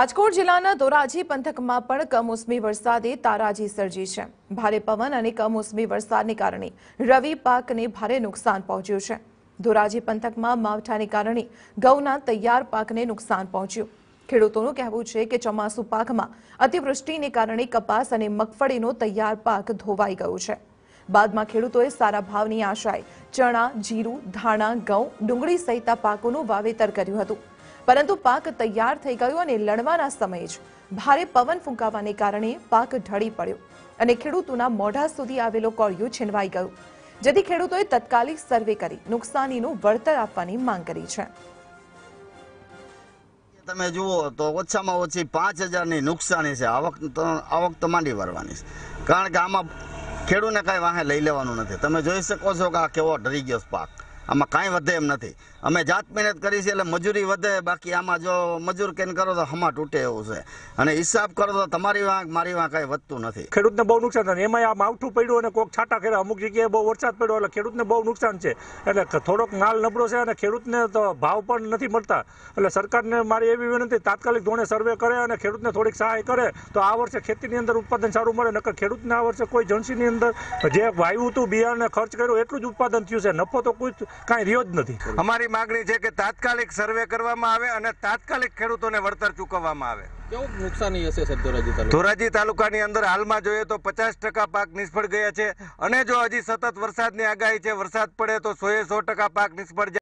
રાજકોટ જિલ્લાના ધોરાજી પંથકમાં પણ કમોસમી વરસાદે તારાજી સર્જી છે ભારે પવન અને કમોસમી વરસાદને કારણે રવિ પાકને ભારે નુકસાન પહોંચ્યું છે ધોરાજી પંથકમાં માવઠાને કારણે ઘઉંના તૈયાર પાકને નુકસાન પહોંચ્યું ખેડૂતોનું કહેવું છે કે ચોમાસુ પાકમાં અતિવૃષ્ટિને કારણે કપાસ અને મગફળીનો તૈયાર પાક ધોવાઈ ગયો છે બાદમાં ખેડૂતોએ સારા ભાવની આશાએ ચણા જીરું ધાણા ઘઉં ડુંગળી સહિતના પાકોનું વાવેતર કર્યું હતું પરંતુ પાક તૈયાર થઈ ગયો અને લણવાના સમયે જ ભારે પવન ફૂંકાવાને કારણે પાક ઢળી પડ્યો અને ખેડૂતોના મોઢા સુધી આવેલો કોળિયો છીનવાઈ ગયો જેથી ખેડૂતોએ તત્કાલિક સર્વે કરી નુકસાનીનું વળતર આપવાની માંગ કરી છે તમે જુઓ તો ઓછામાં ઓછી પાંચ હજારની નુકસાની છે આવક તો આવક તો માંડી વરવાની છે કારણ કે આમાં ખેડૂતને કાંઈ વાહે લઈ લેવાનું નથી તમે જોઈ શકો છો કે આ કેવો ડરી ગયો પાક આમાં કાંઈ વધે એમ નથી અમે જાત મહેનત કરી છે એટલે મજૂરી વધે બાકી આમાં જો મજૂર કેન કરો તો હમા તૂટે એવું છે અને હિસાબ કરો તો તમારી વાંક મારી વાંક કાંઈ વધતું નથી ખેડૂતને બહુ નુકસાન થાય એમાં આ માવઠું પડ્યું અને કોઈક છાંટા કર્યા અમુક જગ્યાએ બહુ વરસાદ પડ્યો એટલે ખેડૂતને બહુ નુકસાન છે એટલે થોડોક માલ નબળો છે અને ખેડૂતને તો ભાવ પણ નથી મળતા એટલે સરકારને મારી એવી વિનંતી તાત્કાલિક ધોરણે સર્વે કરે અને ખેડૂતને થોડીક સહાય કરે તો આ વર્ષે ખેતીની અંદર ઉત્પાદન સારું મળે નકર ખેડૂતને આ વર્ષે કોઈ જણસીની અંદર જે વાયુ હતું બિયારણને ખર્ચ કર્યો એટલું જ ઉત્પાદન થયું છે નફો તો કોઈ કાંઈ રહ્યો જ નથી અમારી અમારી માગણી છે કે તાત્કાલિક સર્વે કરવામાં આવે અને તાત્કાલિક ખેડૂતોને વળતર ચૂકવવામાં આવે ધોરાજી તાલુકા ધોરાજી તાલુકાની અંદર હાલમાં જોઈએ તો પચાસ ટકા પાક નિષ્ફળ ગયા છે અને જો હજી સતત વરસાદની આગાહી છે વરસાદ પડે તો સોએ સો ટકા પાક નિષ્ફળ